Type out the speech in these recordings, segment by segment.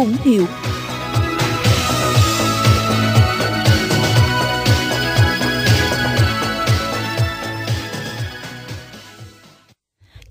khủng hiệu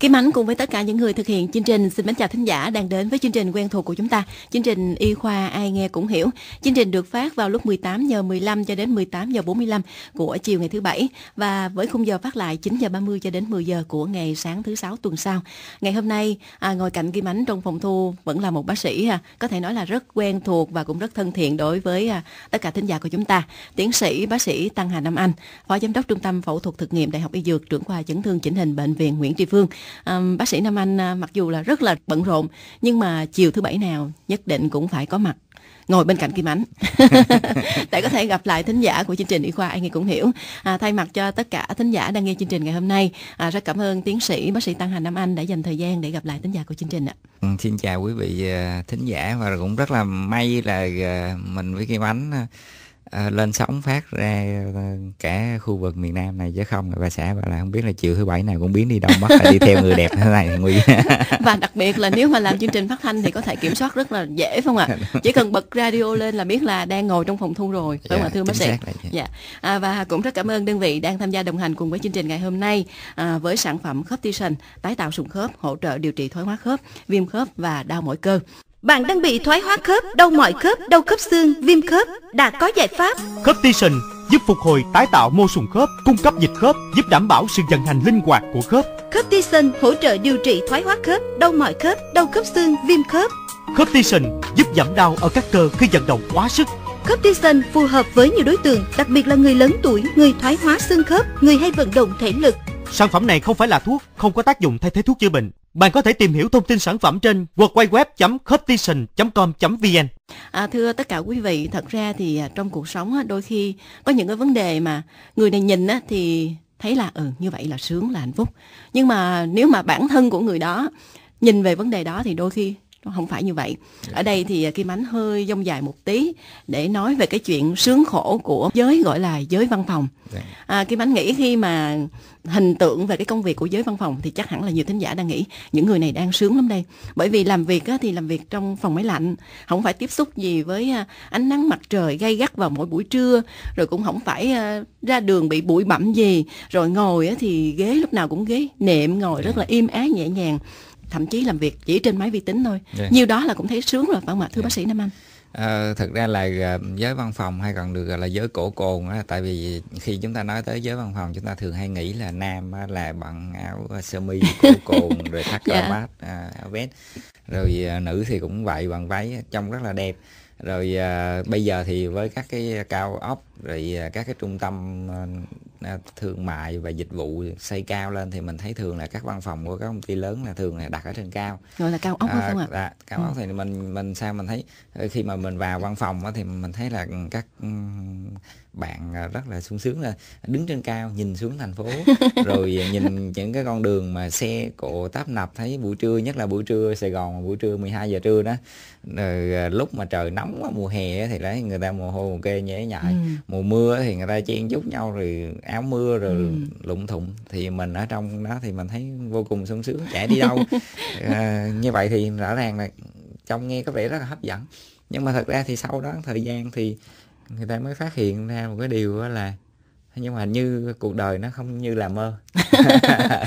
Kim Ánh cùng với tất cả những người thực hiện chương trình xin mến chào thính giả đang đến với chương trình quen thuộc của chúng ta. Chương trình Y khoa ai nghe cũng hiểu. Chương trình được phát vào lúc 18 giờ 15 cho đến 18 giờ 45 của chiều ngày thứ bảy và với khung giờ phát lại 9 giờ 30 cho đến 10 giờ của ngày sáng thứ sáu tuần sau. Ngày hôm nay à, ngồi cạnh Kim Ánh trong phòng thu vẫn là một bác sĩ ha có thể nói là rất quen thuộc và cũng rất thân thiện đối với à, tất cả thính giả của chúng ta. Tiến sĩ bác sĩ Tăng Hà Nam Anh, Phó Giám đốc Trung tâm Phẫu thuật Thực nghiệm Đại học Y Dược, trưởng khoa chấn thương chỉnh hình bệnh viện Nguyễn Tri Phương bác sĩ Nam Anh à, mặc dù là rất là bận rộn nhưng mà chiều thứ bảy nào nhất định cũng phải có mặt ngồi bên cạnh Kim Ánh để có thể gặp lại thính giả của chương trình y khoa ai nghe cũng hiểu à, thay mặt cho tất cả thính giả đang nghe chương trình ngày hôm nay à, rất cảm ơn tiến sĩ bác sĩ Tăng Hà Nam Anh đã dành thời gian để gặp lại thính giả của chương trình ạ ừ, xin chào quý vị à, thính giả và cũng rất là may là à, mình với Kim Ánh Ờ, lên sóng phát ra ờ, cả khu vực miền Nam này chứ không bà xã bà là không biết là chiều thứ bảy này cũng biến đi đâu mất là đi theo người đẹp thế này nguy và đặc biệt là nếu mà làm chương trình phát thanh thì có thể kiểm soát rất là dễ phải không ạ chỉ cần bật radio lên là biết là đang ngồi trong phòng thu rồi phải dạ, không ạ dạ, thưa bác sĩ dạ à, và cũng rất cảm ơn đơn vị đang tham gia đồng hành cùng với chương trình ngày hôm nay à, với sản phẩm khớp Tisan tái tạo sụn khớp hỗ trợ điều trị thoái hóa khớp viêm khớp và đau mỏi cơ bạn đang bị thoái hóa khớp, đau mỏi khớp, đau khớp xương, viêm khớp Đã có giải pháp Khớptition giúp phục hồi tái tạo mô sùng khớp, cung cấp dịch khớp, giúp đảm bảo sự vận hành linh hoạt của khớp Khớptition hỗ trợ điều trị thoái hóa khớp, đau mỏi khớp, đau khớp xương, viêm khớp Khớptition giúp giảm đau ở các cơ khi vận động quá sức Cortison phù hợp với nhiều đối tượng, đặc biệt là người lớn tuổi, người thoái hóa xương khớp, người hay vận động thể lực. Sản phẩm này không phải là thuốc, không có tác dụng thay thế thuốc chữa bệnh. Bạn có thể tìm hiểu thông tin sản phẩm trên www.coptition.com.vn à, Thưa tất cả quý vị, thật ra thì à, trong cuộc sống đôi khi có những cái vấn đề mà người này nhìn thì thấy là ừ như vậy là sướng là hạnh phúc nhưng mà nếu mà bản thân của người đó nhìn về vấn đề đó thì đôi khi không phải như vậy dạ. ở đây thì à, kim ánh hơi dông dài một tí để nói về cái chuyện sướng khổ của giới gọi là giới văn phòng dạ. à, kim ánh nghĩ khi mà hình tượng về cái công việc của giới văn phòng thì chắc hẳn là nhiều thính giả đang nghĩ những người này đang sướng lắm đây bởi vì làm việc thì làm việc trong phòng máy lạnh không phải tiếp xúc gì với à, ánh nắng mặt trời gay gắt vào mỗi buổi trưa rồi cũng không phải à, ra đường bị bụi bặm gì rồi ngồi thì ghế lúc nào cũng ghế nệm ngồi dạ. rất là im ái nhẹ nhàng thậm chí làm việc chỉ trên máy vi tính thôi yeah. Dạ. nhiều đó là cũng thấy sướng rồi phải không ạ thưa yeah. Dạ. bác sĩ nam anh À, thực ra là à, giới văn phòng hay còn được gọi là giới cổ cồn á tại vì khi chúng ta nói tới giới văn phòng chúng ta thường hay nghĩ là nam á, là bằng áo sơ mi cổ cồn rồi thắt dạ. cà vạt áo vest rồi à, nữ thì cũng vậy bằng váy trông rất là đẹp rồi à, bây giờ thì với các cái cao ốc rồi à, các cái trung tâm À, thương mại và dịch vụ xây cao lên thì mình thấy thường là các văn phòng của các công ty lớn là thường là đặt ở trên cao gọi là cao ốc à, không ạ à, cao ừ. ốc thì mình mình sao mình thấy ờ, khi mà mình vào văn phòng thì mình thấy là các ừ, bạn à, rất là sung sướng là đứng trên cao nhìn xuống thành phố rồi nhìn những cái con đường mà xe cộ tấp nập thấy buổi trưa nhất là buổi trưa Sài Gòn buổi trưa 12 giờ trưa đó rồi ờ, lúc mà trời nóng mùa hè thì đấy người ta mồ hôi kê nhễ nhại ừ. mùa mưa thì người ta chen chúc nhau rồi áo mưa rồi ừ. lụng thụng thì mình ở trong đó thì mình thấy vô cùng sung sướng chạy đi đâu à, như vậy thì rõ ràng là trong nghe có vẻ rất là hấp dẫn nhưng mà thật ra thì sau đó thời gian thì người ta mới phát hiện ra một cái điều là nhưng mà như cuộc đời nó không như là mơ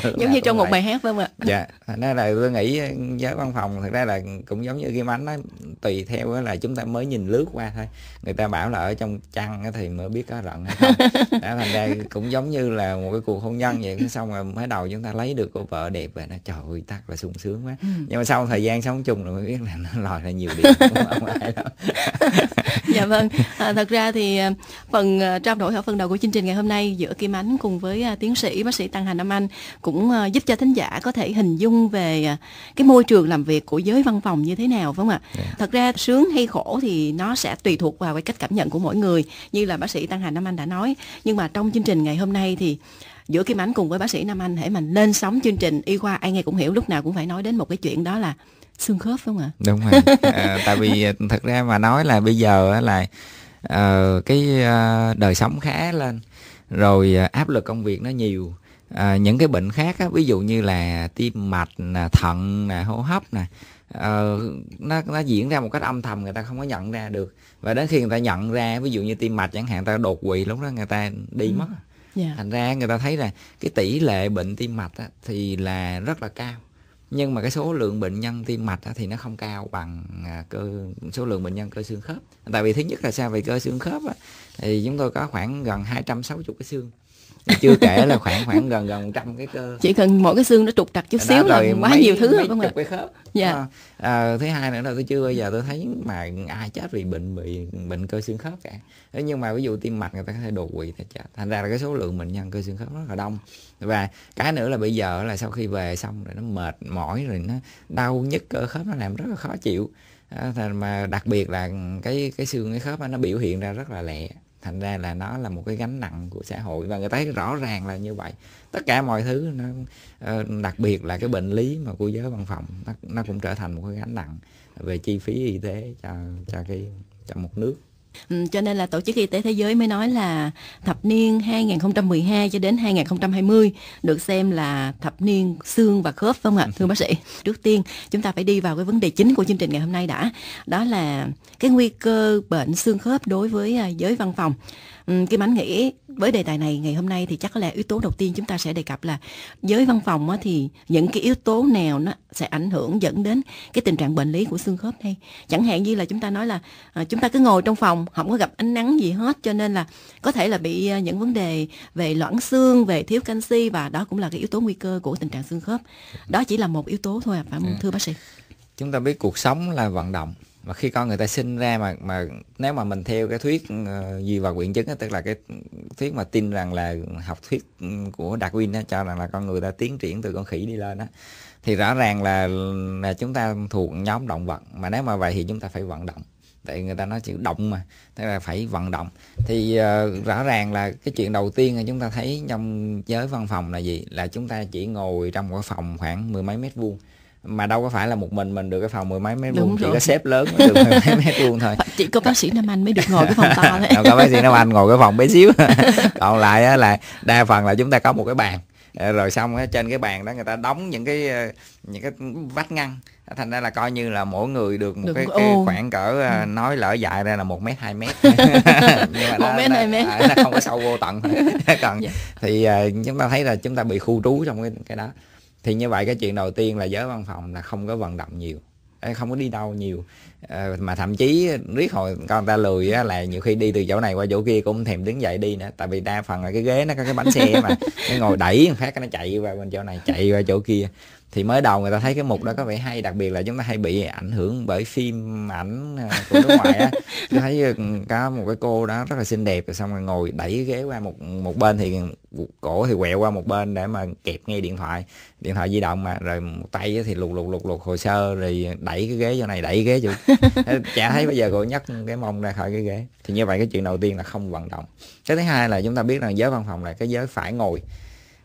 ừ, giống như trong vậy. một bài hát phải không ạ dạ nên là tôi nghĩ giới văn phòng thực ra là cũng giống như game ánh đó tùy theo là chúng ta mới nhìn lướt qua thôi người ta bảo là ở trong chăn thì mới biết có rận hay không đó, thành ra cũng giống như là một cái cuộc hôn nhân vậy xong rồi mới đầu chúng ta lấy được cô vợ đẹp và nó trời ơi tắt là sung sướng quá ừ. nhưng mà sau thời gian sống chung rồi mới biết là nó lòi ra nhiều điểm, không ai đâu dạ vâng à, thật ra thì à, phần à, trao đổi ở phần đầu của chương trình ngày hôm hôm nay giữa Kim Ánh cùng với à, tiến sĩ bác sĩ Tăng Hà Nam Anh cũng à, giúp cho thính giả có thể hình dung về à, cái môi trường làm việc của giới văn phòng như thế nào phải không ạ? Yeah. Dạ. Thật ra sướng hay khổ thì nó sẽ tùy thuộc vào cái cách cảm nhận của mỗi người như là bác sĩ Tăng Hà Nam Anh đã nói. Nhưng mà trong chương trình ngày hôm nay thì giữa Kim Ánh cùng với bác sĩ Nam Anh hãy mình lên sóng chương trình y khoa ai nghe cũng hiểu lúc nào cũng phải nói đến một cái chuyện đó là xương khớp phải không ạ? Đúng rồi. à, tại vì thật ra mà nói là bây giờ là uh, cái uh, đời sống khá lên rồi à, áp lực công việc nó nhiều à, những cái bệnh khác á, ví dụ như là tim mạch nè thận nè hô hấp nè uh, nó nó diễn ra một cách âm thầm người ta không có nhận ra được và đến khi người ta nhận ra ví dụ như tim mạch chẳng hạn ta đột quỵ lúc đó người ta đi ừ. mất yeah. Dạ. thành ra người ta thấy là cái tỷ lệ bệnh tim mạch á, thì là rất là cao nhưng mà cái số lượng bệnh nhân tim mạch thì nó không cao bằng à, cơ số lượng bệnh nhân cơ xương khớp tại vì thứ nhất là sao về cơ xương khớp thì chúng tôi có khoảng gần 260 cái xương chưa kể là khoảng khoảng gần gần trăm cái cơ chỉ cần mỗi cái xương nó trục trặc chút đó, xíu là quá mấy, nhiều thứ mấy không cái khớp dạ à, thứ hai nữa là tôi chưa bao giờ tôi thấy mà ai chết vì bệnh bị bệnh cơ xương khớp cả thế nhưng mà ví dụ tim mạch người ta có thể đột quỵ thì chết thành ra là cái số lượng bệnh nhân cơ xương khớp rất là đông và cái nữa là bây giờ là sau khi về xong rồi nó mệt mỏi rồi nó đau nhất cơ khớp nó làm rất là khó chịu à, mà đặc biệt là cái cái xương cái khớp đó, nó biểu hiện ra rất là lẹ thành ra là nó là một cái gánh nặng của xã hội và người ta thấy rõ ràng là như vậy tất cả mọi thứ nó ờ, đặc biệt là cái bệnh lý mà của giới văn phòng nó, nó cũng trở thành một cái gánh nặng về chi phí y tế cho cho cái cho một nước Ừ, cho nên là Tổ chức Y tế Thế giới mới nói là thập niên 2012 cho đến 2020 được xem là thập niên xương và khớp phải không ạ, thưa bác sĩ? Trước tiên chúng ta phải đi vào cái vấn đề chính của chương trình ngày hôm nay đã, đó là cái nguy cơ bệnh xương khớp đối với à, giới văn phòng. Ừ, Kim Ánh nghĩ với đề tài này ngày hôm nay thì chắc có lẽ yếu tố đầu tiên chúng ta sẽ đề cập là giới văn phòng thì những cái yếu tố nào nó sẽ ảnh hưởng dẫn đến cái tình trạng bệnh lý của xương khớp đây chẳng hạn như là chúng ta nói là à, chúng ta cứ ngồi trong phòng không có gặp ánh nắng gì hết cho nên là có thể là bị à, những vấn đề về loãng xương về thiếu canxi và đó cũng là cái yếu tố nguy cơ của tình trạng xương khớp đó chỉ là một yếu tố thôi à, phải không ừ. thưa bác sĩ chúng ta biết cuộc sống là vận động mà khi con người ta sinh ra mà mà nếu mà mình theo cái thuyết uh, gì vào quyển chứng đó, tức là cái thuyết mà tin rằng là học thuyết ừ, của Darwin đó, cho rằng là con người ta tiến triển từ con khỉ đi lên đó thì rõ ràng là là chúng ta thuộc nhóm động vật mà nếu mà vậy thì chúng ta phải vận động tại người ta nói chữ động mà tức là phải vận động thì uh, rõ ràng là cái chuyện đầu tiên là chúng ta thấy trong giới văn phòng là gì là chúng ta chỉ ngồi trong một cái phòng khoảng mười mấy mét vuông mà đâu có phải là một mình mình được cái phòng mười mấy mét vuông chỉ có sếp lớn được mười mấy mét vuông thôi chỉ có bác sĩ nam anh mới được ngồi cái phòng to đấy đâu có bác sĩ nam anh ngồi cái phòng bé xíu còn lại là đa phần là chúng ta có một cái bàn ờ, rồi xong trên cái bàn đó người ta đóng những cái ờ, những cái vách ngăn thành ra là coi như là mỗi người được một được, cái, cái khoảng cỡ ờ, ừ. nói lỡ dại ra là một mét hai mét nhưng mà một mét hai mét nó không có sâu vô tận còn dạ. thì chúng ta thấy là chúng ta bị khu trú trong cái cái đó thì như vậy cái chuyện đầu tiên là giới văn phòng là không có vận động nhiều không có đi đâu nhiều ờ, mà thậm chí riết hồi con ta lười á, là nhiều khi đi từ chỗ này qua chỗ kia cũng thèm đứng dậy đi nữa tại vì đa phần là cái ghế nó có cái bánh xe mà nó ngồi đẩy phát nó chạy qua bên chỗ này chạy qua chỗ kia thì mới đầu người ta thấy cái mục đó có vẻ hay đặc biệt là chúng ta hay bị ảnh hưởng bởi phim ảnh à, của nước ngoài á tôi thấy ừ, có một cái cô đó rất là xinh đẹp rồi xong rồi ngồi đẩy ghế qua một một bên thì cổ thì quẹo qua một bên để mà kẹp ngay điện thoại điện thoại di động mà rồi một tay thì lục lục lục lục hồ sơ rồi đẩy cái ghế chỗ này đẩy ghế chỗ chả thấy bây giờ cô nhấc cái mông ra khỏi cái ghế thì như vậy cái chuyện đầu tiên là không vận động cái thứ hai là chúng ta biết rằng giới văn phòng là cái giới phải ngồi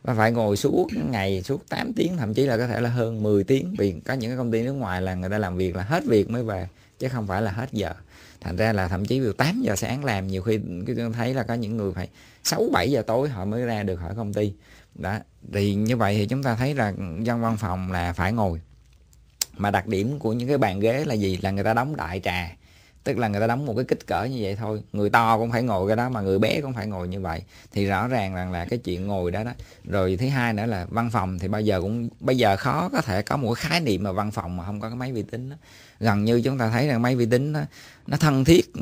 và phải ngồi suốt ngày suốt 8 tiếng thậm chí là có thể là hơn 10 tiếng vì có những công ty nước ngoài là người ta làm việc là hết việc mới về chứ không phải là hết giờ thành ra là thậm chí từ dụ 8 giờ sáng làm nhiều khi tôi thấy là có những người phải 6 7 giờ tối họ mới ra được khỏi công ty đó thì như vậy thì chúng ta thấy là dân văn phòng là phải ngồi mà đặc điểm của những cái bàn ghế là gì là người ta đóng đại trà tức là người ta đóng một cái kích cỡ như vậy thôi người to cũng phải ngồi cái đó mà người bé cũng phải ngồi như vậy thì rõ ràng rằng là cái chuyện ngồi đó đó rồi thứ hai nữa là văn phòng thì bao giờ cũng bây giờ khó có thể có một khái niệm mà văn phòng mà không có cái máy vi tính đó. gần như chúng ta thấy rằng máy vi tính đó, nó thân thiết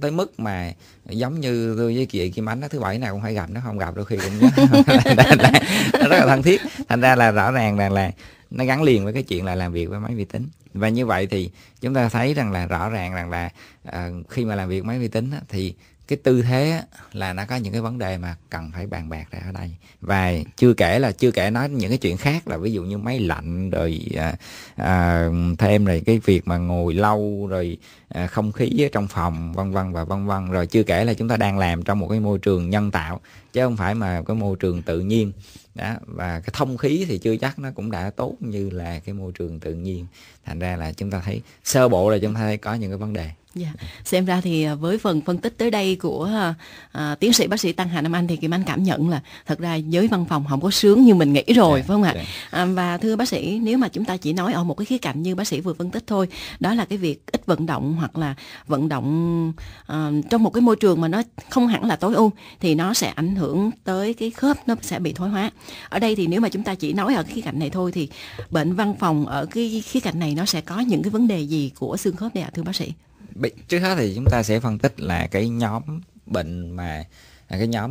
tới mức mà giống như tôi với chị Kim Ánh đó thứ bảy nào cũng phải gặp nó không gặp đôi khi cũng nó rất là thân thiết thành ra là rõ ràng rằng là, là nó gắn liền với cái chuyện là làm việc với máy vi tính và như vậy thì chúng ta thấy rằng là rõ ràng rằng là uh, khi mà làm việc máy vi tính á, thì cái tư thế là nó có những cái vấn đề mà cần phải bàn bạc ra ở đây và chưa kể là chưa kể nói những cái chuyện khác là ví dụ như máy lạnh rồi à, à, thêm rồi cái việc mà ngồi lâu rồi à, không khí ở trong phòng vân vân và vân vân rồi chưa kể là chúng ta đang làm trong một cái môi trường nhân tạo chứ không phải mà cái môi trường tự nhiên đó và cái thông khí thì chưa chắc nó cũng đã tốt như là cái môi trường tự nhiên thành ra là chúng ta thấy sơ bộ là chúng ta thấy có những cái vấn đề Yeah. Dạ. Xem ra thì à, với phần phân tích tới đây của à, à, tiến sĩ bác sĩ Tăng Hà Nam Anh thì Kim Anh cảm nhận là thật ra giới văn phòng không có sướng như mình nghĩ rồi yeah, dạ, phải không ạ? Yeah. Dạ. À, và thưa bác sĩ nếu mà chúng ta chỉ nói ở một cái khía cạnh như bác sĩ vừa phân tích thôi đó là cái việc ít vận động hoặc là vận động à, trong một cái môi trường mà nó không hẳn là tối ưu thì nó sẽ ảnh hưởng tới cái khớp nó sẽ bị thoái hóa. Ở đây thì nếu mà chúng ta chỉ nói ở khía cạnh này thôi thì bệnh văn phòng ở cái khía cạnh này nó sẽ có những cái vấn đề gì của xương khớp đây ạ à, thưa bác sĩ? bệnh trước hết thì chúng ta sẽ phân tích là cái nhóm bệnh mà à, cái nhóm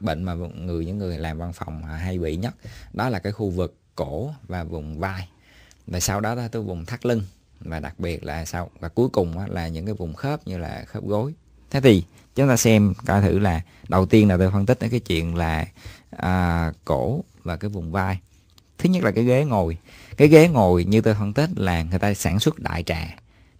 bệnh mà người những người làm văn phòng hay bị nhất đó là cái khu vực cổ và vùng vai và sau đó là tới vùng thắt lưng và đặc biệt là sau và cuối cùng là những cái vùng khớp như là khớp gối thế thì chúng ta xem coi thử là đầu tiên là tôi phân tích đến cái chuyện là à, cổ và cái vùng vai thứ nhất là cái ghế ngồi cái ghế ngồi như tôi phân tích là người ta sản xuất đại trà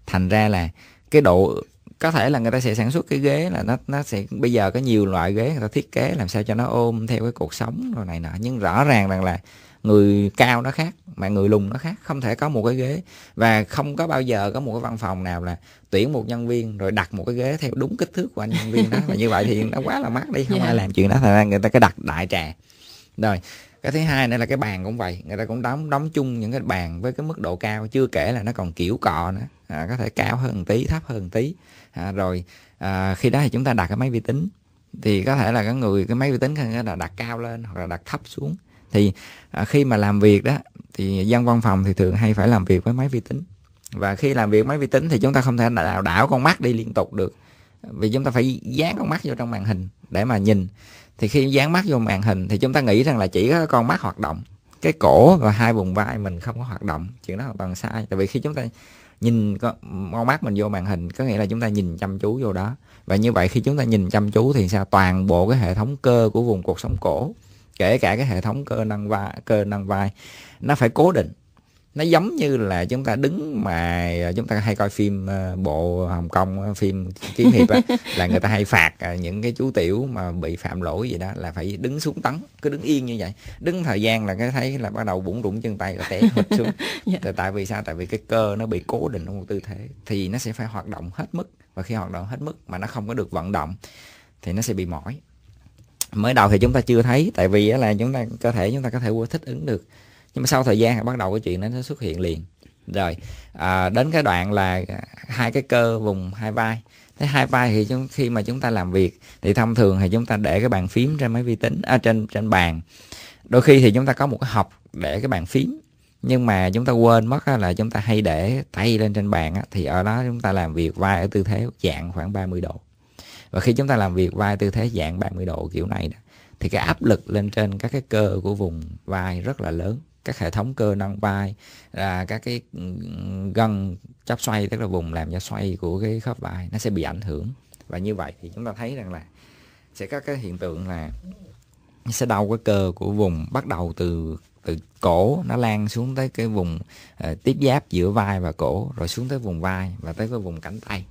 thành ra là cái độ có thể là người ta sẽ sản xuất cái ghế là nó nó sẽ bây giờ có nhiều loại ghế người ta thiết kế làm sao cho nó ôm theo cái cuộc sống rồi này nọ nhưng rõ ràng rằng là người cao nó khác mà người lùn nó khác không thể có một cái ghế và không có bao giờ có một cái văn phòng nào là tuyển một nhân viên rồi đặt một cái ghế theo đúng kích thước của anh nhân viên đó và như vậy thì nó quá là mắc đi không yeah. ai dạ. làm chuyện đó thành ra người ta cứ đặt đại trà rồi cái thứ hai nữa là cái bàn cũng vậy người ta cũng đóng đóng chung những cái bàn với cái mức độ cao chưa kể là nó còn kiểu cọ nữa à, có thể cao hơn tí thấp hơn tí à, rồi à, khi đó thì chúng ta đặt cái máy vi tính thì có thể là cái người cái máy vi tính có là đặt cao lên hoặc là đặt thấp xuống thì à, khi mà làm việc đó thì dân văn phòng thì thường hay phải làm việc với máy vi tính và khi làm việc máy vi tính thì chúng ta không thể đảo đảo con mắt đi liên tục được vì chúng ta phải dán con mắt vô trong màn hình để mà nhìn thì khi dán mắt vô màn hình thì chúng ta nghĩ rằng là chỉ có con mắt hoạt động cái cổ và hai vùng vai mình không có hoạt động chuyện đó hoàn toàn sai tại vì khi chúng ta nhìn con mắt mình vô màn hình có nghĩa là chúng ta nhìn chăm chú vô đó và như vậy khi chúng ta nhìn chăm chú thì sao toàn bộ cái hệ thống cơ của vùng cuộc sống cổ kể cả cái hệ thống cơ năng vai cơ năng vai nó phải cố định nó giống như là chúng ta đứng mà chúng ta hay coi phim ờ, bộ Hồng Kông ờ, phim kiếm hiệp á là người ta hay phạt ờ, những cái chú tiểu mà bị phạm lỗi gì đó là phải đứng xuống tấn cứ đứng yên như vậy đứng thời gian là cái thấy là bắt đầu bụng rụng chân tay rồi té hụt xuống yeah. Dạ. tại vì sao tại vì cái cơ nó bị cố định trong một tư thế thì nó sẽ phải hoạt động hết mức và khi hoạt động hết mức mà nó không có được vận động thì nó sẽ bị mỏi mới đầu thì chúng ta chưa thấy tại vì là chúng ta cơ thể chúng ta có thể thích ứng được nhưng mà sau thời gian bắt đầu cái chuyện đó nó xuất hiện liền rồi à, đến cái đoạn là hai cái cơ vùng hai vai thế hai vai thì chúng, khi mà chúng ta làm việc thì thông thường thì chúng ta để cái bàn phím trên máy vi tính à, trên trên bàn đôi khi thì chúng ta có một cái học để cái bàn phím nhưng mà chúng ta quên mất là chúng ta hay để tay lên trên bàn thì ở đó chúng ta làm việc vai ở tư thế dạng khoảng 30 độ và khi chúng ta làm việc vai tư thế dạng 30 độ kiểu này thì cái áp lực lên trên các cái cơ của vùng vai rất là lớn các hệ thống cơ nâng vai là các cái ừ, gân chắp xoay tức là vùng làm cho xoay của cái khớp vai nó sẽ bị ảnh hưởng và như vậy thì chúng ta thấy rằng là sẽ có cái hiện tượng là sẽ đau cái cơ của vùng bắt đầu từ từ cổ nó lan xuống tới cái vùng uh, tiếp giáp giữa vai và cổ rồi xuống tới vùng vai và tới cái vùng cánh tay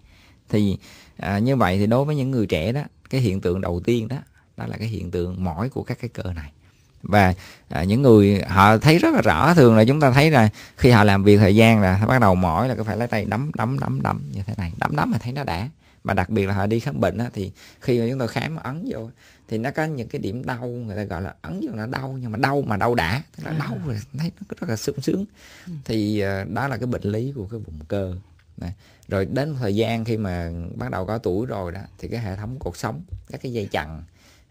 thì uh, như vậy thì đối với những người trẻ đó cái hiện tượng đầu tiên đó đó là cái hiện tượng mỏi của các cái cơ này và à, những người họ thấy rất là rõ thường là chúng ta thấy là khi họ làm việc thời gian là bắt đầu mỏi là cứ phải lấy tay đấm đấm đấm đấm như thế này đấm đấm mà thấy nó đã mà đặc biệt là họ đi khám bệnh á, thì khi mà chúng tôi khám ấn vô thì nó có những cái điểm đau người ta gọi là ấn vô là đau nhưng mà đau mà đau đã tức là à. đau rồi thấy nó rất là sung sướng ừ. thì à, đó là cái bệnh lý của cái vùng cơ này. rồi đến thời gian khi mà bắt đầu có tuổi rồi đó thì cái hệ thống cuộc sống các cái dây chằng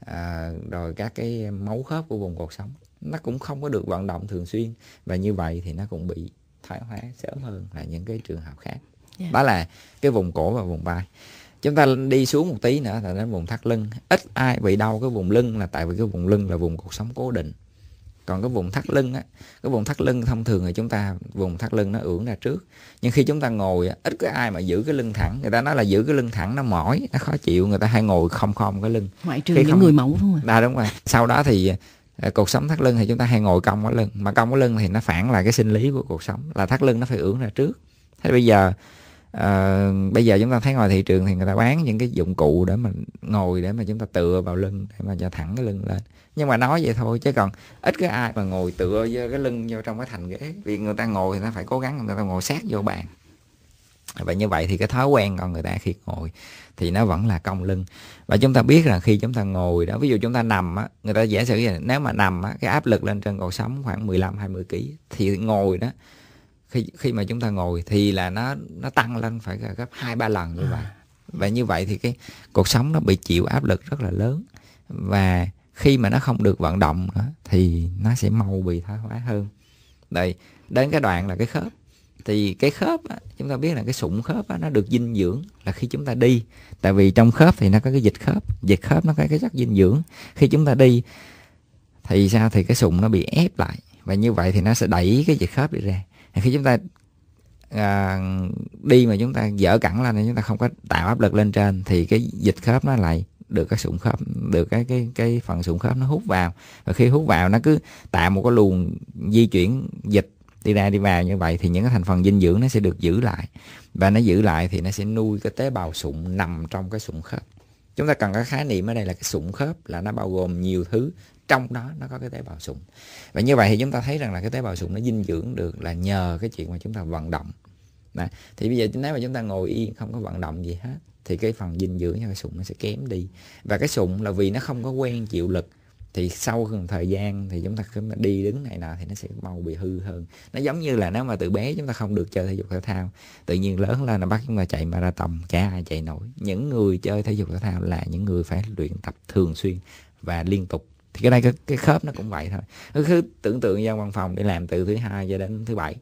à, rồi các cái máu khớp của vùng cột sống nó cũng không có được vận động thường xuyên và như vậy thì nó cũng bị thoái hóa sớm hơn là những cái trường hợp khác yeah. Dạ. đó là cái vùng cổ và vùng vai chúng ta đi xuống một tí nữa là đến vùng thắt lưng ít ai bị đau cái vùng lưng là tại vì cái vùng lưng là vùng cột sống cố định còn cái vùng thắt lưng á cái vùng thắt lưng thông thường thì chúng ta vùng thắt lưng nó ưỡn ra trước nhưng khi chúng ta ngồi ít có ai mà giữ cái lưng thẳng người ta nói là giữ cái lưng thẳng nó mỏi nó khó chịu người ta hay ngồi không không cái lưng ngoại trừ khi những không... người mẫu đúng không à, đúng rồi sau đó thì à, cuộc sống thắt lưng thì chúng ta hay ngồi cong cái lưng mà cong cái lưng thì nó phản lại cái sinh lý của cuộc sống là thắt lưng nó phải ưỡn ra trước thế bây giờ à, bây giờ chúng ta thấy ngoài thị trường thì người ta bán những cái dụng cụ để mà ngồi để mà chúng ta tựa vào lưng để mà cho thẳng cái lưng lên nhưng mà nói vậy thôi chứ còn ít cái ai mà ngồi tựa với cái lưng vô trong cái thành ghế vì người ta ngồi thì người ta phải cố gắng người ta ngồi sát vô bàn và như vậy thì cái thói quen con người ta khi ngồi thì nó vẫn là cong lưng và chúng ta biết là khi chúng ta ngồi đó ví dụ chúng ta nằm á người ta giả sử là nếu mà nằm á cái áp lực lên trên cột sống khoảng 15 20 kg thì ngồi đó khi khi mà chúng ta ngồi thì là nó nó tăng lên phải gấp hai ba lần như à. vậy và như vậy thì cái cuộc sống nó bị chịu áp lực rất là lớn và khi mà nó không được vận động nữa thì nó sẽ mau bị thoái hóa hơn đây đến cái đoạn là cái khớp thì cái khớp á, chúng ta biết là cái sụn khớp á, nó được dinh dưỡng là khi chúng ta đi tại vì trong khớp thì nó có cái dịch khớp dịch khớp nó có cái chất dinh dưỡng khi chúng ta đi thì sao thì cái sụn nó bị ép lại và như vậy thì nó sẽ đẩy cái dịch khớp đi ra khi chúng ta à, đi mà chúng ta dở cẳng lên chúng ta không có tạo áp lực lên trên thì cái dịch khớp nó lại được cái sụn khớp được cái cái cái phần sụn khớp nó hút vào và khi hút vào nó cứ tạo một cái luồng di chuyển dịch đi ra đi vào như vậy thì những cái thành phần dinh dưỡng nó sẽ được giữ lại và nó giữ lại thì nó sẽ nuôi cái tế bào sụn nằm trong cái sụn khớp chúng ta cần cái khái niệm ở đây là cái sụn khớp là nó bao gồm nhiều thứ trong đó nó có cái tế bào sụn và như vậy thì chúng ta thấy rằng là cái tế bào sụn nó dinh dưỡng được là nhờ cái chuyện mà chúng ta vận động Đấy. thì bây giờ nếu mà chúng ta ngồi yên không có vận động gì hết thì cái phần dinh dưỡng cho cái sụn nó sẽ kém đi và cái sụn là vì nó không có quen chịu lực thì sau một thời gian thì chúng ta cứ đi đứng này nọ thì nó sẽ mau bị hư hơn nó giống như là nếu mà từ bé chúng ta không được chơi thể dục thể thao tự nhiên lớn lên là bắt chúng ta chạy marathon chả ai chạy nổi những người chơi thể dục thể thao là những người phải luyện tập thường xuyên và liên tục thì cái đây cái, cái khớp nó cũng vậy thôi nó cứ tưởng tượng ra văn phòng để làm từ thứ hai cho đến thứ bảy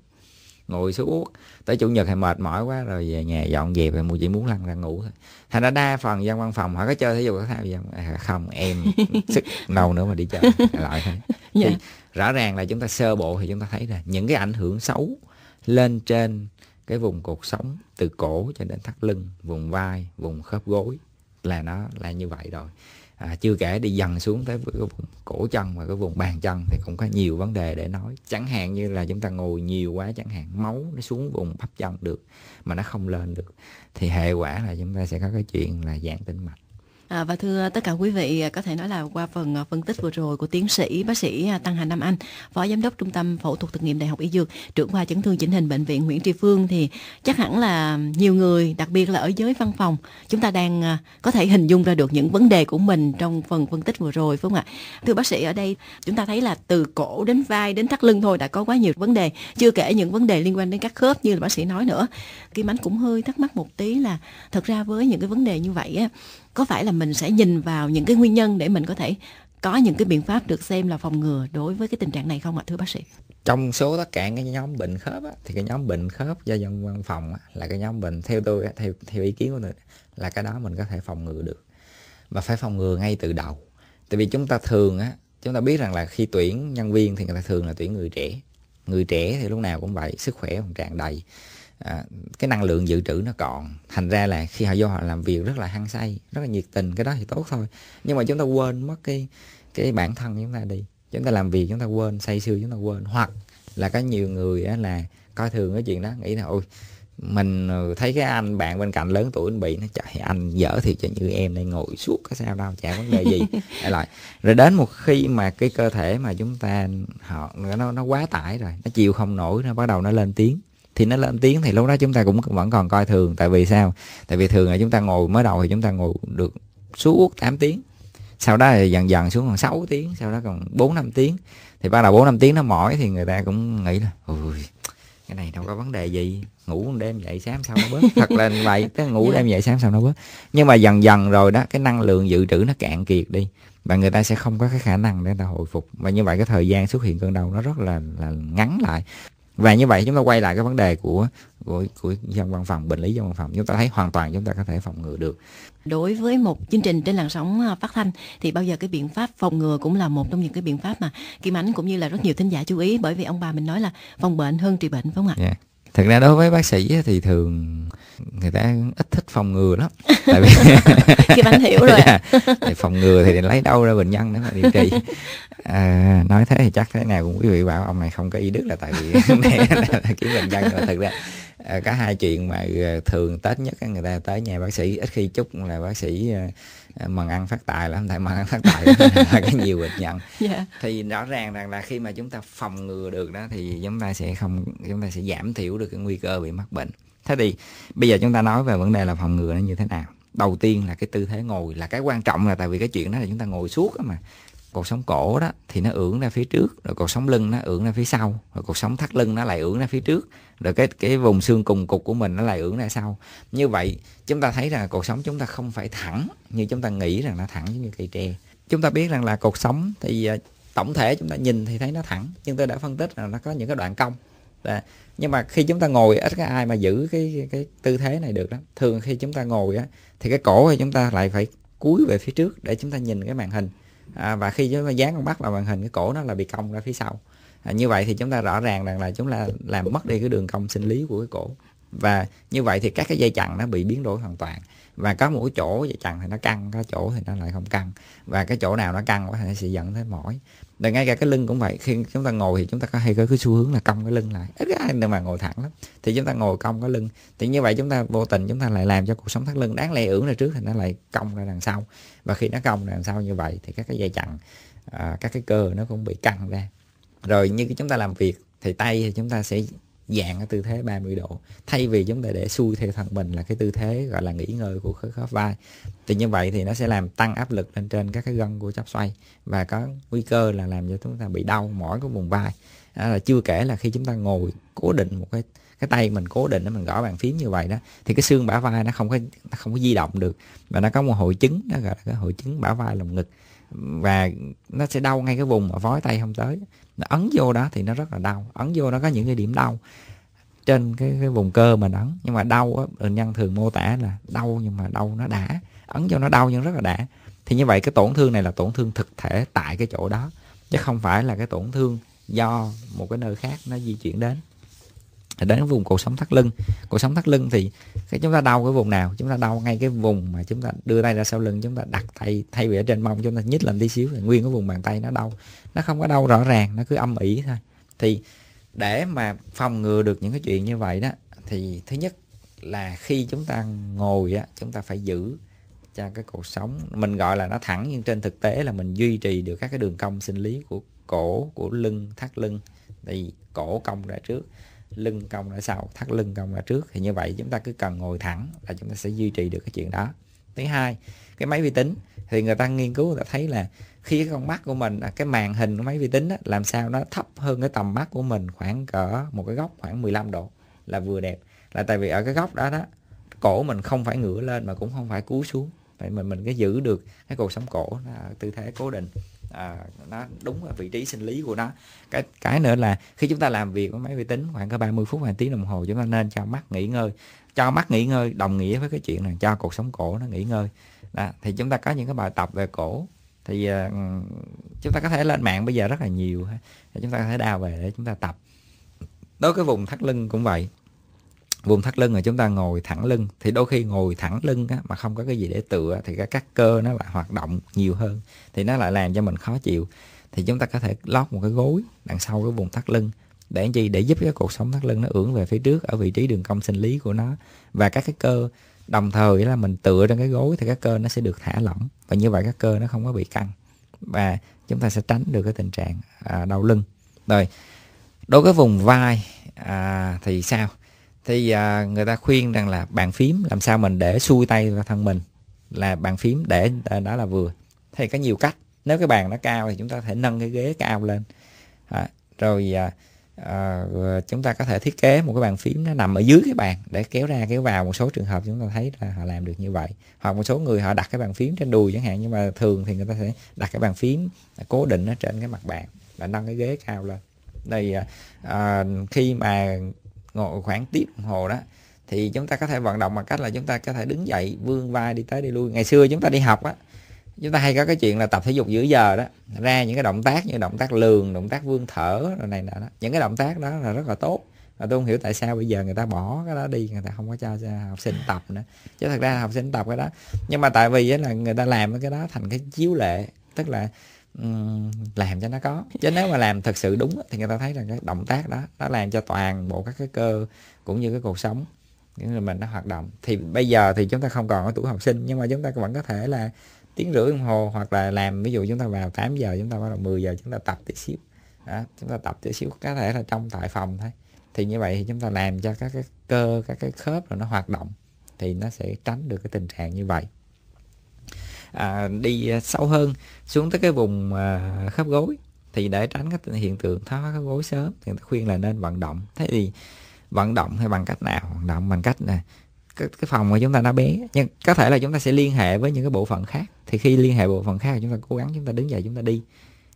ngồi xuống tới chủ nhật thì mệt mỏi quá rồi về nhà dọn dẹp rồi mua chỉ muốn lăn ra ngủ thôi thành ra đa phần dân văn phòng họ có chơi thể dục thể thao gì không à, không em sức lâu nữa mà đi chơi lại thôi dạ. thì yeah. rõ ràng là chúng ta sơ bộ thì chúng ta thấy là những cái ảnh hưởng xấu lên trên cái vùng cột sống từ cổ cho đến thắt lưng vùng vai vùng khớp gối là nó là như vậy rồi à, chưa kể đi dần xuống tới cái vùng cổ chân và cái vùng bàn chân thì cũng có nhiều vấn đề để nói chẳng hạn như là chúng ta ngồi nhiều quá chẳng hạn máu nó xuống vùng bắp chân được mà nó không lên được thì hệ quả là chúng ta sẽ có cái chuyện là giãn tĩnh mạch À, và thưa tất cả quý vị, à, có thể nói là qua phần à, phân tích vừa rồi của tiến sĩ bác sĩ à, Tăng Hà Nam Anh, phó giám đốc trung tâm phẫu thuật thực nghiệm Đại học Y Dược, trưởng khoa chấn thương chỉnh hình bệnh viện Nguyễn Tri Phương thì chắc hẳn là nhiều người, đặc biệt là ở giới văn phòng, chúng ta đang có thể hình dung ra được những vấn đề của mình trong phần phân tích vừa rồi phải không ạ? Thưa bác sĩ ở đây chúng ta thấy là từ cổ đến vai đến thắt lưng thôi đã có quá nhiều vấn đề, chưa kể những vấn đề liên quan đến các khớp như là bác sĩ nói nữa. Kim Ánh cũng hơi thắc mắc một tí là thật ra với những cái vấn đề như vậy á có phải là mình sẽ nhìn vào những cái nguyên nhân để mình có thể có những cái biện pháp được xem là phòng ngừa đối với cái tình trạng này không ạ thưa bác sĩ trong số tất cả cái nhóm bệnh khớp á, thì cái nhóm bệnh khớp do dân văn phòng á, là cái nhóm bệnh theo tôi theo theo ý kiến của tôi là cái đó mình có thể phòng ngừa được và phải phòng ngừa ngay từ đầu tại vì chúng ta thường á chúng ta biết rằng là khi tuyển nhân viên thì người ta thường là tuyển người trẻ người trẻ thì lúc nào cũng vậy sức khỏe còn tràn đầy à, cái năng lượng dự trữ nó còn thành ra là khi họ vô họ làm việc rất là hăng say rất là nhiệt tình cái đó thì tốt thôi nhưng mà chúng ta quên mất cái cái bản thân chúng ta đi chúng ta làm việc chúng ta quên say sưa chúng ta quên hoặc là có nhiều người á, là coi thường cái chuyện đó nghĩ là ôi mình ừ, thấy cái anh bạn bên cạnh lớn tuổi anh bị nó chạy anh dở thì cho như em đây ngồi suốt có sao đâu chả vấn đề gì lại rồi đến một khi mà cái cơ thể mà chúng ta họ nó nó quá tải rồi nó chịu không nổi nó bắt đầu nó lên tiếng thì nó lên tiếng thì lúc đó chúng ta cũng vẫn còn coi thường tại vì sao tại vì thường là chúng ta ngồi mới đầu thì chúng ta ngồi được suốt 8 tiếng sau đó thì dần dần xuống còn 6 tiếng sau đó còn 4 năm tiếng thì bắt đầu 4 năm tiếng nó mỏi thì người ta cũng nghĩ là ui cái này đâu có vấn đề gì ngủ đêm dậy sáng sau nó bớt thật là vậy tới ngủ dạ. đêm dậy sáng sau nó bớt nhưng mà dần dần rồi đó cái năng lượng dự trữ nó cạn kiệt đi và người ta sẽ không có cái khả năng để người ta hồi phục và như vậy cái thời gian xuất hiện cơn đau nó rất là là ngắn lại và như vậy chúng ta quay lại cái vấn đề của của của dân văn phòng bệnh lý dân văn phòng chúng ta thấy hoàn toàn chúng ta có thể phòng ngừa được đối với một chương trình trên làn sóng à, phát thanh thì bao giờ cái biện pháp phòng ngừa cũng là một trong những cái biện pháp mà kim ánh cũng như là rất nhiều thính giả chú ý bởi vì ông bà mình nói là phòng bệnh hơn trị bệnh phải không ạ yeah. Dạ thực ra đối với bác sĩ thì thường người ta ít thích phòng ngừa lắm tại vì khi anh hiểu rồi dạ. thì phòng ngừa thì lấy đâu ra bệnh nhân để mà điều trị à, nói thế thì chắc thế nào cũng quý vị bảo ông này không có ý đức là tại vì kiếm bệnh nhân rồi thật ra à, cả hai chuyện mà ờ, thường tết nhất người ta tới nhà bác sĩ ít khi chúc là bác sĩ ờ, ờ, mần ăn phát tài lắm tại mần ăn phát tài là cái nhiều bệnh nhận yeah. Dạ. thì rõ ràng rằng là khi mà chúng ta phòng ngừa được đó thì chúng ta sẽ không chúng ta sẽ giảm thiểu được cái nguy cơ bị mắc bệnh thế thì bây giờ chúng ta nói về vấn đề là phòng ngừa nó như thế nào đầu tiên là cái tư thế ngồi là cái quan trọng là tại vì cái chuyện đó là chúng ta ngồi suốt mà cột sống cổ đó thì nó ưỡn ra phía trước rồi cột sống lưng nó ưỡn ra phía sau rồi cột sống thắt lưng nó lại ưỡn ra phía trước rồi cái cái vùng xương cùng cục của mình nó lại ưỡn ra sau như vậy chúng ta thấy rằng cột sống chúng ta không phải thẳng như chúng ta nghĩ rằng nó thẳng giống như cây tre chúng ta biết rằng là cột sống thì à, tổng thể chúng ta nhìn thì thấy nó thẳng nhưng tôi đã phân tích là nó có những cái đoạn cong Đấy. nhưng mà khi chúng ta ngồi ít cái ai mà giữ cái cái tư thế này được lắm thường khi chúng ta ngồi á thì cái cổ thì chúng ta lại phải cúi về phía trước để chúng ta nhìn cái màn hình à, và khi chúng ta dán con mắt vào màn hình cái cổ nó là bị cong ra phía sau à, như vậy thì chúng ta rõ ràng rằng là chúng ta làm mất đi cái đường cong sinh lý của cái cổ và như vậy thì các cái dây chằng nó bị biến đổi hoàn toàn và có một cái chỗ dây chằng thì nó căng có chỗ thì nó lại không căng và cái chỗ nào nó căng thì nó sẽ dẫn tới mỏi là ngay cả cái lưng cũng vậy khi chúng ta ngồi thì chúng ta có hay có cái xu hướng là cong cái lưng lại ít ai mà ngồi thẳng lắm thì chúng ta ngồi cong cái lưng thì như vậy chúng ta vô tình chúng ta lại làm cho cuộc sống thắt lưng đáng lẽ ưỡn ra trước thì nó lại cong ra đằng sau và khi nó cong đằng sau như vậy thì các cái dây chằng à, các cái cơ nó cũng bị căng ra rồi như chúng ta làm việc thì tay thì chúng ta sẽ dạng ở tư thế 30 độ thay vì chúng ta để xuôi theo thân mình là cái tư thế gọi là nghỉ ngơi của khớp khớp vai thì như vậy thì nó sẽ làm tăng áp lực lên trên các cái gân của chóp xoay và có nguy cơ là làm cho chúng ta bị đau mỏi của vùng vai đó à, là chưa kể là khi chúng ta ngồi cố định một cái cái tay mình cố định để mình gõ bàn phím như vậy đó thì cái xương bả vai nó không có nó không có di động được và nó có một hội chứng nó gọi là cái hội chứng bả vai lồng ngực và nó sẽ đau ngay cái vùng mà vói tay không tới nó ấn vô đó thì nó rất là đau ấn vô nó có những cái điểm đau trên cái, cái vùng cơ mà ấn nhưng mà đau á bệnh nhân thường mô tả là đau nhưng mà đau nó đã ấn vô nó đau nhưng rất là đã thì như vậy cái tổn thương này là tổn thương thực thể tại cái chỗ đó chứ không phải là cái tổn thương do một cái nơi khác nó di chuyển đến đến vùng cột sống thắt lưng cột sống thắt lưng thì khi chúng ta đau cái vùng nào chúng ta đau ngay cái vùng mà chúng ta đưa tay ra sau lưng chúng ta đặt tay thay vì ở trên mông chúng ta nhích lên tí xíu thì nguyên cái vùng bàn tay nó đau nó không có đau rõ ràng nó cứ âm ỉ thôi thì để mà phòng ngừa được những cái chuyện như vậy đó thì thứ nhất là khi chúng ta ngồi á chúng ta phải giữ cho cái cột sống mình gọi là nó thẳng nhưng trên thực tế là mình duy trì được các cái đường cong sinh lý của cổ của lưng thắt lưng thì cổ cong ra trước lưng cong ra sau thắt lưng cong ra trước thì như vậy chúng ta cứ cần ngồi thẳng là chúng ta sẽ duy trì được cái chuyện đó thứ hai cái máy vi tính thì người ta nghiên cứu người ta thấy là khi cái con mắt của mình à, cái màn hình của máy vi tính đó, làm sao nó thấp hơn cái tầm mắt của mình khoảng cỡ một cái góc khoảng 15 độ là vừa đẹp là tại vì ở cái góc đó đó cổ mình không phải ngửa lên mà cũng không phải cú xuống vậy mình mình cứ giữ được cái cột sống cổ là tư thế cố định À, nó đúng ở vị trí sinh lý của nó cái cái nữa là khi chúng ta làm việc với máy vi tính khoảng có 30 phút hoặc tiếng đồng hồ chúng ta nên cho mắt nghỉ ngơi cho mắt nghỉ ngơi đồng nghĩa với cái chuyện là cho cuộc sống cổ nó nghỉ ngơi đó. thì chúng ta có những cái bài tập về cổ thì uh, chúng ta có thể lên mạng bây giờ rất là nhiều chúng ta có thể đào về để chúng ta tập đối với vùng thắt lưng cũng vậy vùng thắt lưng là chúng ta ngồi thẳng lưng thì đôi khi ngồi thẳng lưng á, mà không có cái gì để tựa thì các, các cơ nó lại hoạt động nhiều hơn thì nó lại làm cho mình khó chịu thì chúng ta có thể lót một cái gối đằng sau cái vùng thắt lưng để gì để giúp cái cuộc sống thắt lưng nó ưỡn về phía trước ở vị trí đường cong sinh lý của nó và các cái cơ đồng thời là mình tựa trên cái gối thì các cơ nó sẽ được thả lỏng và như vậy các cơ nó không có bị căng và chúng ta sẽ tránh được cái tình trạng à, đau lưng rồi đối với vùng vai à, thì sao thì à, người ta khuyên rằng là bàn phím làm sao mình để xuôi tay ra thân mình là bàn phím để đó là vừa thì có nhiều cách nếu cái bàn nó cao thì chúng ta có thể nâng cái ghế cao lên à, rồi à, à, chúng ta có thể thiết kế một cái bàn phím nó nằm ở dưới cái bàn để kéo ra kéo vào một số trường hợp chúng ta thấy là họ làm được như vậy hoặc một số người họ đặt cái bàn phím trên đùi chẳng hạn nhưng mà thường thì người ta sẽ đặt cái bàn phím cố định ở trên cái mặt bàn và nâng cái ghế cao lên đây à, à khi mà ngồi khoảng tiếp đồng hồ đó thì chúng ta có thể vận động bằng cách là chúng ta có thể đứng dậy vươn vai đi tới đi lui ngày xưa chúng ta đi học á chúng ta hay có cái chuyện là tập thể dục giữa giờ đó ra những cái động tác như động tác lường động tác vươn thở rồi này nọ đó những cái động tác đó là rất là tốt và tôi không hiểu tại sao bây giờ người ta bỏ cái đó đi người ta không có cho học sinh tập nữa chứ thật ra học sinh tập cái đó nhưng mà tại vì là người ta làm cái đó thành cái chiếu lệ tức là làm cho nó có chứ nếu mà làm thật sự đúng thì người ta thấy rằng cái động tác đó nó làm cho toàn bộ các cái cơ cũng như cái cuộc sống những người mình nó hoạt động thì bây giờ thì chúng ta không còn ở tuổi học sinh nhưng mà chúng ta vẫn có thể là tiếng rưỡi đồng hồ hoặc là làm ví dụ chúng ta vào 8 giờ chúng ta bắt đầu 10 giờ chúng ta tập tí xíu đó, chúng ta tập tí xíu có thể là trong tại phòng thôi thì như vậy thì chúng ta làm cho các cái cơ các cái khớp rồi nó hoạt động thì nó sẽ tránh được cái tình trạng như vậy à, đi sâu hơn xuống tới cái vùng à, khớp gối thì để tránh cái hiện tượng thoái hóa khớp gối sớm thì người ta khuyên là nên vận động thế thì vận động hay bằng cách nào vận động bằng cách này, cái, cái phòng mà chúng ta nó bé nhưng có thể là chúng ta sẽ liên hệ với những cái bộ phận khác thì khi liên hệ bộ phận khác chúng ta cố gắng chúng ta đứng dậy chúng ta đi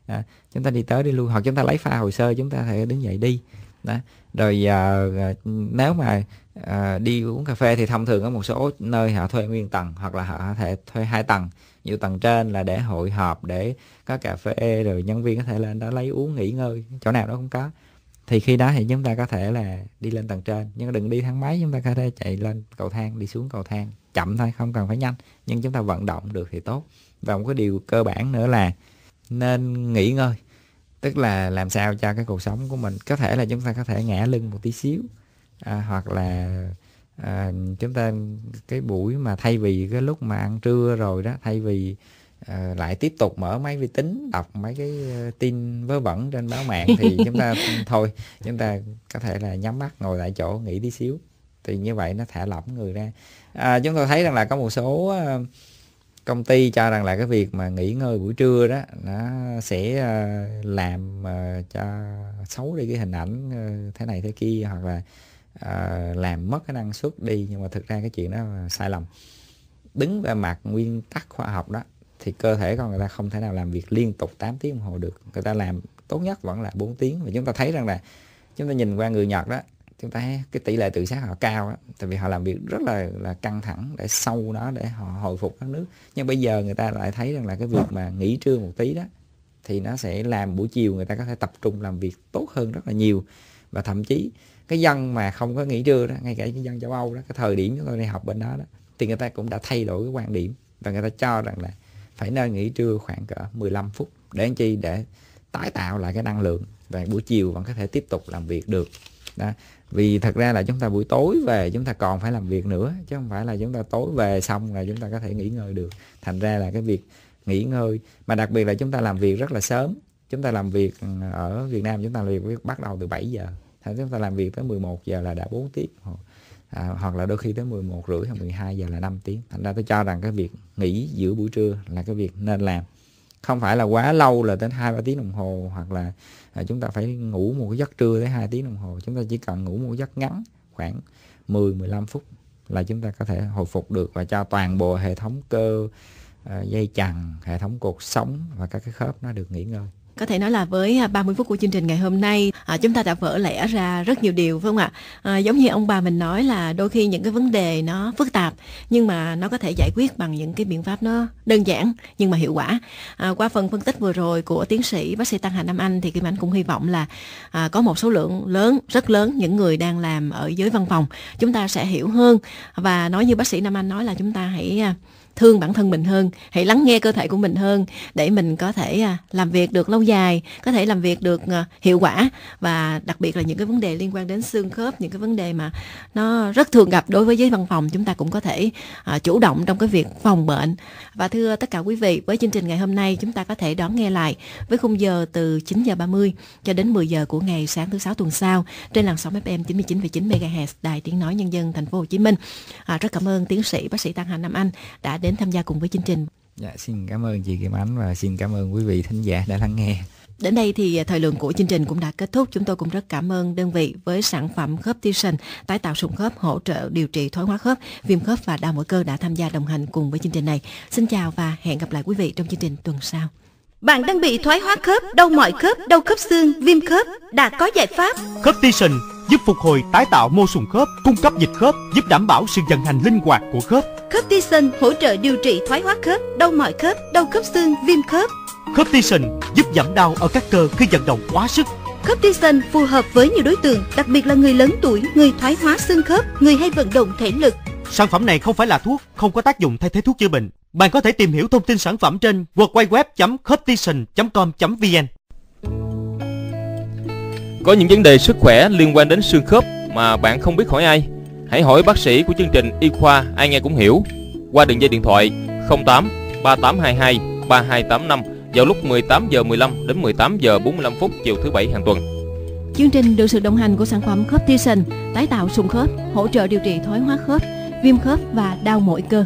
à, chúng ta đi tới đi lui hoặc chúng ta lấy pha hồ sơ chúng ta thể đứng dậy đi đó rồi giờ à, à, nếu mà uh, đi uống cà phê thì thông thường ở một số nơi họ thuê nguyên tầng hoặc là họ có thể thuê hai tầng nhiều tầng trên là để hội họp để có cà phê rồi nhân viên có thể lên đó lấy uống nghỉ ngơi chỗ nào đó cũng có thì khi đó thì chúng ta có thể là đi lên tầng trên nhưng đừng đi thang máy chúng ta có thể chạy lên cầu thang đi xuống cầu thang chậm thôi không cần phải nhanh nhưng chúng ta vận động được thì tốt và một cái điều cơ bản nữa là nên nghỉ ngơi tức là làm sao cho cái cuộc sống của mình có thể là chúng ta có thể ngã lưng một tí xíu à, hoặc là à, chúng ta cái buổi mà thay vì cái lúc mà ăn trưa rồi đó thay vì à, lại tiếp tục mở máy vi tính đọc mấy cái ờ, tin vớ vẩn trên báo mạng thì chúng ta thôi chúng ta có thể là nhắm mắt ngồi tại chỗ nghỉ tí xíu thì như vậy nó thả lỏng người ra à, chúng tôi thấy rằng là có một số ờ, công ty cho rằng là cái việc mà nghỉ ngơi buổi trưa đó nó sẽ ờ, làm ờ, cho xấu đi cái hình ảnh ờ, thế này thế kia hoặc là làm mất cái năng suất đi nhưng mà thực ra cái chuyện đó là sai lầm đứng về mặt nguyên tắc khoa học đó thì cơ thể con người ta không thể nào làm việc liên tục 8 tiếng đồng hồ được người ta làm tốt nhất vẫn là 4 tiếng và chúng ta thấy rằng là chúng ta nhìn qua người Nhật đó chúng ta thấy cái tỷ lệ tự sát họ cao đó, tại vì họ làm việc rất là là căng thẳng để sâu nó để họ hồi phục các nước nhưng bây giờ người ta lại thấy rằng là cái việc mà nghỉ trưa một tí đó thì nó sẽ làm buổi chiều người ta có thể tập trung làm việc tốt hơn rất là nhiều và thậm chí cái dân mà không có nghỉ trưa đó ngay cả cái dân châu Âu đó cái thời điểm chúng tôi đi học bên đó đó thì người ta cũng đã thay đổi cái quan điểm và người ta cho rằng là phải nên nghỉ trưa khoảng cỡ 15 phút để làm chi để tái tạo lại cái năng lượng và buổi chiều vẫn có thể tiếp tục làm việc được đó vì thật ra là chúng ta buổi tối về chúng ta còn phải làm việc nữa chứ không phải là chúng ta tối về xong là chúng ta có thể nghỉ ngơi được thành ra là cái việc nghỉ ngơi mà đặc biệt là chúng ta làm việc rất là sớm chúng ta làm việc ừ, ở Việt Nam chúng ta làm việc bắt đầu từ 7 giờ thành chúng ta làm việc tới 11 giờ là đã 4 tiếng à, hoặc là đôi khi tới 11 rưỡi hoặc 12 giờ là 5 tiếng thành ra tôi cho rằng cái việc nghỉ giữa buổi trưa là cái việc nên làm không phải là quá lâu là đến hai ba tiếng đồng hồ hoặc là à, chúng ta phải ngủ một cái giấc trưa tới hai tiếng đồng hồ chúng ta chỉ cần ngủ một giấc ngắn khoảng 10 15 phút là chúng ta có thể hồi phục được và cho toàn bộ hệ thống cơ à, dây chằng hệ thống cột sống và các cái khớp nó được nghỉ ngơi có thể nói là với 30 à, phút của chương trình ngày hôm nay à, chúng ta đã vỡ lẽ ra rất nhiều điều phải không ạ à, giống như ông bà mình nói là đôi khi những cái vấn đề nó phức tạp nhưng mà nó có thể giải quyết bằng những cái biện pháp nó đơn giản nhưng mà hiệu quả à, qua phần phân tích vừa rồi của tiến sĩ bác sĩ tăng hà nam anh thì kim anh cũng hy vọng là à, có một số lượng lớn rất lớn những người đang làm ở giới văn phòng chúng ta sẽ hiểu hơn và nói như bác sĩ nam anh nói là chúng ta hãy à, thương bản thân mình hơn hãy lắng nghe cơ thể của mình hơn để mình có thể à, làm việc được lâu dài có thể làm việc được à, hiệu quả và đặc biệt là những cái vấn đề liên quan đến xương khớp những cái vấn đề mà nó rất thường gặp đối với giới văn phòng chúng ta cũng có thể à, chủ động trong cái việc phòng bệnh và thưa tất cả quý vị với chương trình ngày hôm nay chúng ta có thể đón nghe lại với khung giờ từ 9 giờ 30 cho đến 10 giờ của ngày sáng thứ sáu tuần sau trên làn sóng FM 99,9 MHz Đài Tiếng nói Nhân dân Thành phố Hồ Chí Minh. À, rất cảm ơn tiến sĩ bác sĩ Tăng Hà Nam Anh đã đến tham gia cùng với chương trình. Dạ, xin cảm ơn chị Kim Ánh và xin cảm ơn quý vị thính giả đã lắng nghe. Đến đây thì à, thời lượng của chương trình cũng đã kết thúc. Chúng tôi cũng rất cảm ơn đơn vị với sản phẩm khớp Tuition tái tạo sụn khớp, hỗ trợ điều trị thoái hóa khớp, viêm khớp và đau mỏi cơ đã tham gia đồng hành cùng với chương trình này. Xin chào và hẹn gặp lại quý vị trong chương trình tuần sau. Bạn đang bị thoái hóa khớp, đau mỏi khớp, đau khớp xương, viêm khớp, đã có giải pháp. Khớp Tuition giúp phục hồi tái tạo mô sùn khớp, cung cấp dịch khớp, giúp đảm bảo sự vận hành linh hoạt của khớp. Khớp Tyson hỗ trợ điều trị thoái hóa khớp, đau mỏi khớp, đau khớp xương, viêm khớp. Khớp Tyson giúp giảm đau ở các cơ khi vận động quá sức. Khớp Tyson phù hợp với nhiều đối tượng, đặc biệt là người lớn tuổi, người thoái hóa xương khớp, người hay vận động thể lực. Sản phẩm này không phải là thuốc, không có tác dụng thay thế thuốc chữa bệnh. Bạn có thể tìm hiểu thông tin sản phẩm trên www.khớptyson.com.vn. Có những vấn đề sức khỏe liên quan đến xương khớp mà bạn không biết hỏi ai? Hãy hỏi bác sĩ của chương trình Y khoa Ai Nghe Cũng Hiểu qua đường dây điện thoại 08 3822 3285 vào lúc 18 giờ 15 đến 18 giờ 45 phút chiều thứ bảy hàng tuần. Chương trình được sự đồng hành của sản phẩm Khớp Tizen, tái tạo sụn khớp, hỗ trợ điều trị thoái hóa khớp, viêm khớp và đau mỏi cơ.